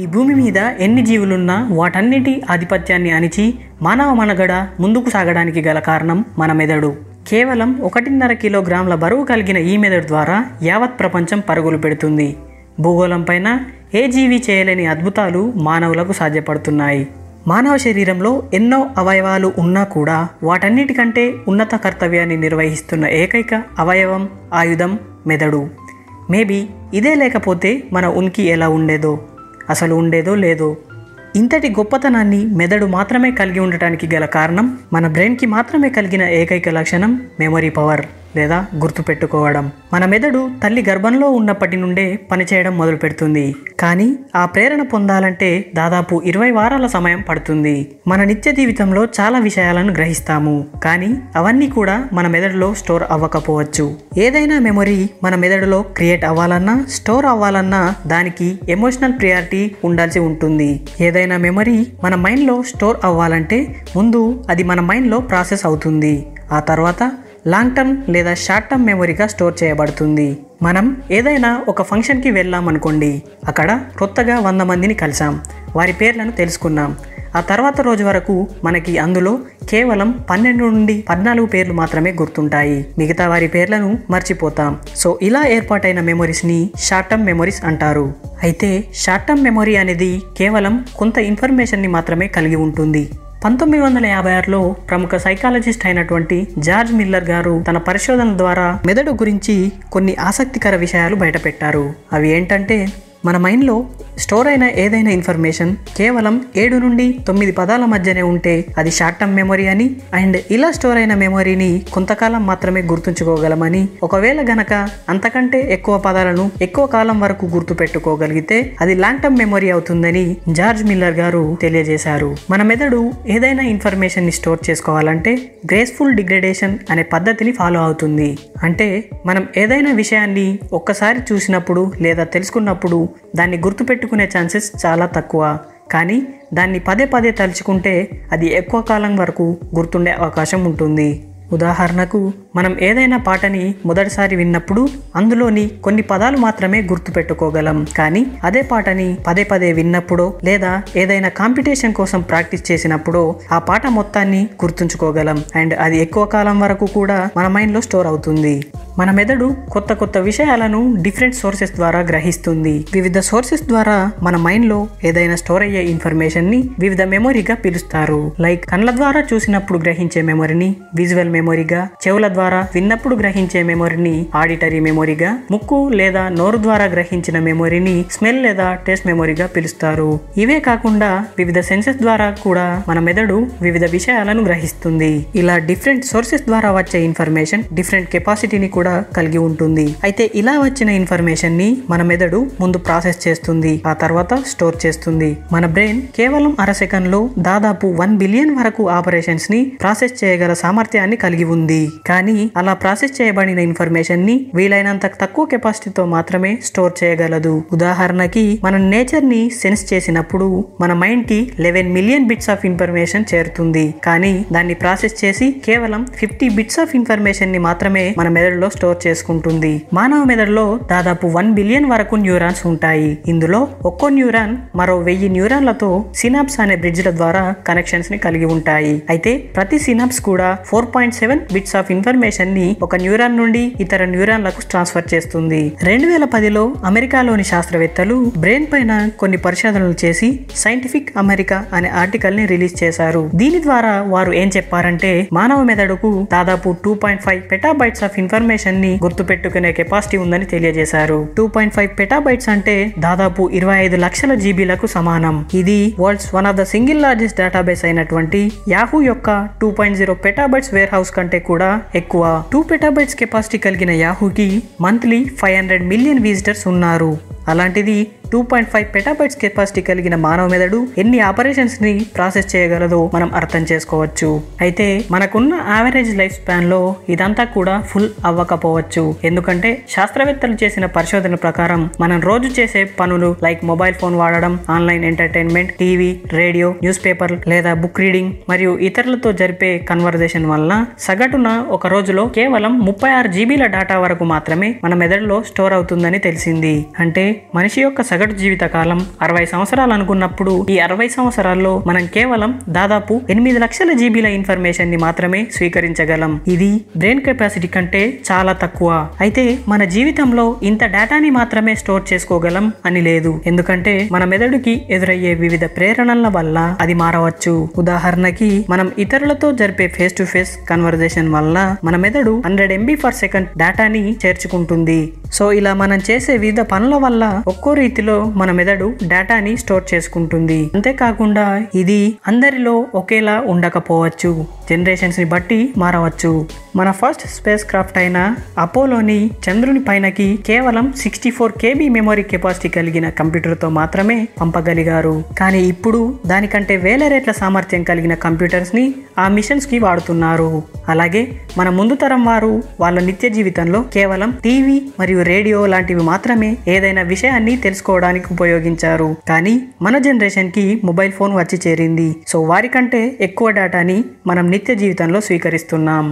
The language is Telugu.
ఈ భూమి మీద ఎన్ని జీవులున్నా వాటన్నిటి ఆధిపత్యాన్ని అణిచి మానవ మనగడ ముందుకు సాగడానికి గల కారణం మన మెదడు కేవలం ఒకటిన్నర కిలోగ్రాముల బరువు కలిగిన ఈ మెదడు ద్వారా యావత్ ప్రపంచం పరుగులు పెడుతుంది భూగోళంపైన ఏ జీవి చేయలేని అద్భుతాలు మానవులకు సాధ్యపడుతున్నాయి మానవ శరీరంలో ఎన్నో అవయవాలు ఉన్నా కూడా వాటన్నిటికంటే ఉన్నత కర్తవ్యాన్ని నిర్వహిస్తున్న ఏకైక అవయవం ఆయుధం మెదడు మేబీ ఇదే లేకపోతే మన ఉనికి ఎలా ఉండేదో అసలు ఉండేదో లేదో ఇంతటి గొప్పతనాన్ని మెదడు మాత్రమే కలిగి ఉండటానికి గల కారణం మన బ్రెయిన్కి మాత్రమే కలిగిన ఏకైక లక్షణం మెమరీ పవర్ లేదా గుర్తుపెట్టుకోవడం మన మెదడు తల్లి గర్భంలో ఉన్నప్పటి నుండే పనిచేయడం మొదలు పెడుతుంది కానీ ఆ ప్రేరణ పొందాలంటే దాదాపు ఇరవై వారాల సమయం పడుతుంది మన నిత్య జీవితంలో చాలా విషయాలను గ్రహిస్తాము కానీ అవన్నీ కూడా మన మెదడులో స్టోర్ అవ్వకపోవచ్చు ఏదైనా మెమొరీ మన మెదడులో క్రియేట్ అవ్వాలన్నా స్టోర్ అవ్వాలన్నా దానికి ఎమోషనల్ ప్రియారిటీ ఉండాల్సి ఉంటుంది ఏదైనా మెమొరీ మన మైండ్లో స్టోర్ అవ్వాలంటే ముందు అది మన మైండ్లో ప్రాసెస్ అవుతుంది ఆ తర్వాత లాంగ్ టర్మ్ లేదా షార్ట్ టర్మ్ మెమొరీగా స్టోర్ చేయబడుతుంది మనం ఏదైనా ఒక ఫంక్షన్కి వెళ్ళాం అనుకోండి అక్కడ కొత్తగా వంద మందిని కలిసాం వారి పేర్లను తెలుసుకున్నాం ఆ తర్వాత రోజు వరకు మనకి అందులో కేవలం పన్నెండు నుండి పద్నాలుగు పేర్లు మాత్రమే గుర్తుంటాయి మిగతా వారి పేర్లను మర్చిపోతాం సో ఇలా ఏర్పాటైన మెమొరీస్ని షార్ట్ టర్మ్ మెమొరీస్ అంటారు అయితే షార్ట్ టర్మ్ మెమొరీ అనేది కేవలం కొంత ఇన్ఫర్మేషన్ని మాత్రమే కలిగి ఉంటుంది పంతొమ్మిది వందల యాభై ఆరులో ప్రముఖ సైకాలజిస్ట్ అయినటువంటి జార్జ్ మిల్లర్ గారు తన పరిశోధన ద్వారా మెదడు గురించి కొన్ని ఆసక్తికర విషయాలు బయటపెట్టారు అవి ఏంటంటే మన మైండ్లో స్టోర్ అయిన ఏదైనా ఇన్ఫర్మేషన్ కేవలం ఏడు నుండి తొమ్మిది పదాల మధ్యనే ఉంటే అది షార్ట్ టర్మ్ మెమొరీ అని అండ్ ఇలా స్టోర్ అయిన మెమొరీని కొంతకాలం మాత్రమే గుర్తుంచుకోగలమని ఒకవేళ గనక అంతకంటే ఎక్కువ పదాలను ఎక్కువ కాలం వరకు గుర్తు పెట్టుకోగలిగితే అది లాంగ్ టర్మ్ మెమొరీ అవుతుందని జార్జ్ మిల్లర్ గారు తెలియజేశారు మన మెదడు ఏదైనా ఇన్ఫర్మేషన్ ని స్టోర్ చేసుకోవాలంటే గ్రేస్ఫుల్ డిగ్రేడేషన్ అనే పద్ధతిని ఫాలో అవుతుంది అంటే మనం ఏదైనా విషయాన్ని ఒక్కసారి చూసినప్పుడు లేదా తెలుసుకున్నప్పుడు దాన్ని గుర్తుపెట్టుకునే ఛాన్సెస్ చాలా తక్కువ కానీ దాన్ని పదే పదే తలుచుకుంటే అది ఎక్కువ కాలం వరకు గుర్తుండే అవకాశం ఉంటుంది ఉదాహరణకు మనం ఏదైనా పాటని మొదటిసారి విన్నప్పుడు అందులోని కొన్ని పదాలు మాత్రమే గుర్తుపెట్టుకోగలం కానీ అదే పాటని పదే పదే విన్నప్పుడో లేదా ఏదైనా కాంపిటీషన్ కోసం ప్రాక్టీస్ చేసినప్పుడో ఆ పాట మొత్తాన్ని గుర్తుంచుకోగలం అండ్ అది ఎక్కువ కాలం వరకు కూడా మన మైండ్లో స్టోర్ అవుతుంది మన మెదడు కొత్త కొత్త విషయాలను డిఫరెంట్ సోర్సెస్ ద్వారా గ్రహిస్తుంది వివిధ సోర్సెస్ ద్వారా మన మైండ్లో ఏదైనా స్టోర్ అయ్యే ఇన్ఫర్మేషన్ని వివిధ మెమొరీగా పిలుస్తారు లైక్ కళ్ళ ద్వారా చూసినప్పుడు గ్రహించే మెమొరీని విజువల్ మెమొరీగా చెవుల ద్వారా విన్నప్పుడు గ్రహించే మెమొరీని ఆడిటరీ మెమొరీగా ముక్కు లేదా నోరు ద్వారా గ్రహించిన మెమొరీని స్మెల్ లేదా టేస్ట్ మెమొరీగా పిలుస్తారు ఇవే కాకుండా వివిధ సెన్సెస్ ద్వారా కూడా మన మెదడు వివిధ విషయాలను గ్రహిస్తుంది ఇలా డిఫరెంట్ సోర్సెస్ ద్వారా వచ్చే ఇన్ఫర్మేషన్ డిఫరెంట్ కెపాసిటీని కూడా కూడా కలిగి ఉంటుంది అయితే ఇలా వచ్చిన ఇన్ఫర్మేషన్ ని మన మెదడు ముందు ప్రాసెస్ చేస్తుంది ఆ తర్వాత స్టోర్ చేస్తుంది మన బ్రెయిన్ కేవలం అర లో దాదాపు వన్ బిలియన్ వరకు ఆపరేషన్స్ ని ప్రాసెస్ చేయగల సామర్థ్యాన్ని కలిగి ఉంది కానీ అలా ప్రాసెస్ చేయబడిన ఇన్ఫర్మేషన్ ని వీలైనంత తక్కువ కెపాసిటీతో మాత్రమే స్టోర్ చేయగలదు ఉదాహరణకి మనం నేచర్ ని సెన్స్ చేసినప్పుడు మన మైండ్ కి eleven million bits of information చేరుతుంది కానీ దాన్ని ప్రాసెస్ చేసి కేవలం ఫిఫ్టీ బిట్స్ ఆఫ్ ఇన్ఫర్మేషన్ ని మాత్రమే మన మెదడులో స్టోర్ చేసుకుంటుంది మానవ మెదడులో దాదాపు వన్ బిలియన్ వరకు న్యూరాన్స్ ఉంటాయి ఇందులో ఒక్కో న్యూరాన్ మరో వెయ్యి న్యూరాన్లతో సినాప్స్ అనే బ్రిడ్జ్ల ద్వారా కనెక్షన్స్ ని కలిగి ఉంటాయి అయితే ప్రతి సినాప్స్ కూడా four point seven bits of information ని ఒక న్యూరాన్ నుండి ఇతర న్యూరాన్లకు ట్రాన్స్ఫర్ చేస్తుంది రెండు వేల పదిలో అమెరికాలోని శాస్త్రవేత్తలు బ్రెయిన్ పైన కొన్ని పరిశోధనలు చేసి సైంటిఫిక్ అమెరికా అనే ఆర్టికల్ ని రిలీజ్ చేశారు దీని ద్వారా వారు ఏం చెప్పారంటే మానవ మెదడుకు దాదాపు two point five petabytes of information information ని గుర్తుపెట్టుకునే కెపాసిటీ ఉందని తెలియజేశారు టూ పాయింట్ ఫైవ్ పెటాబైట్స్ అంటే దాదాపు ఇరవై ఐదు లక్షల జీబీలకు సమానం ఇది world's one of the single largest database అయినటువంటి యాహూ యొక్క two point zero petabytes warehouse కంటే కూడా ఎక్కువ టూ పెటాబైట్స్ కెపాసిటీ కలిగిన యాహూకి monthly five hundred million visitors ఉన్నారు అలాంటిది two point five petabytes capacity కలిగిన మానవ మెదడు ఎన్ని ఆపరేషన్స్ని ప్రాసెస్ చేయగలదో మనం అర్థం చేసుకోవచ్చు అయితే మనకున్న యావరేజ్ లైఫ్ స్పాన్లో ఇదంతా కూడా ఫుల్ అవ్వకపోవచ్చు ఎందుకంటే శాస్త్రవేత్తలు చేసిన పరిశోధన ప్రకారం మనం రోజు చేసే పనులు లైక్ మొబైల్ ఫోన్ వాడడం online entertainment TV radio news paper లేదా బుక్ రీడింగ్ మరియు ఇతరులతో జరిపే కన్వర్జేషన్ వల్ల సగటున ఒక రోజులో కేవలం ముప్పై ఆరు జీబీల డేటా వరకు మాత్రమే మన మెదడులో స్టోర్ అవుతుందని తెలిసింది అంటే మనిషి యొక్క సగటు జీవిత కాలం అరవై సంవత్సరాలు అనుకున్నప్పుడు ఈ అరవై సంవత్సరాల్లో మనం కేవలం దాదాపు ఎనిమిది లక్షల జీబీల ఇన్ఫర్మేషన్ ని మాత్రమే స్వీకరించగలం ఇది బ్రెయిన్ కెపాసిటీ కంటే చాలా తక్కువ అయితే మన జీవితంలో ఇంత డేటాని మాత్రమే స్టోర్ చేసుకోగలం అని లేదు ఎందుకంటే మన మెదడుకి ఎదురయ్యే వివిధ ప్రేరణల వల్ల అది మారవచ్చు ఉదాహరణకి మనం ఇతరులతో జరిపే ఫేస్ టు ఫేస్ కన్వర్జేషన్ వల్ల మన మెదడు హండ్రెడ్ ఎంబీ పర్ సెకండ్ డేటాని చేర్చుకుంటుంది సో ఇలా మనం చేసే వివిధ పనుల వల్ల ఒక్కో రీతిలో మన మెదడు డేటాని స్టోర్ చేసుకుంటుంది అంతేకాకుండా ఇది అందరిలో ఒకేలా ఉండకపోవచ్చు జనరేషన్స్ని బట్టి మారవచ్చు మన ఫస్ట్ స్పేస్ క్రాఫ్ట్ అయిన అపోలోని చంద్రుని పైనకి కేవలం sixty four KB memory capacity కలిగిన కంప్యూటర్తో మాత్రమే పంపగలిగారు కానీ ఇప్పుడు దానికంటే వేల రేట్ల సామర్థ్యం కలిగిన కంప్యూటర్స్ని ఆ మిషన్స్కి వాడుతున్నారు అలాగే మన ముందు తరం వారు వాళ్ళ నిత్య జీవితంలో కేవలం టీవీ మరియు మరియు రేడియో లాంటివి మాత్రమే ఏదైనా విషయాన్ని తెలుసుకోవడానికి ఉపయోగించారు కానీ మన జనరేషన్కి మొబైల్ ఫోన్ వచ్చి చేరింది సో వారికంటే ఎక్కువ డేటాని మనం నిత్య జీవితంలో స్వీకరిస్తున్నాం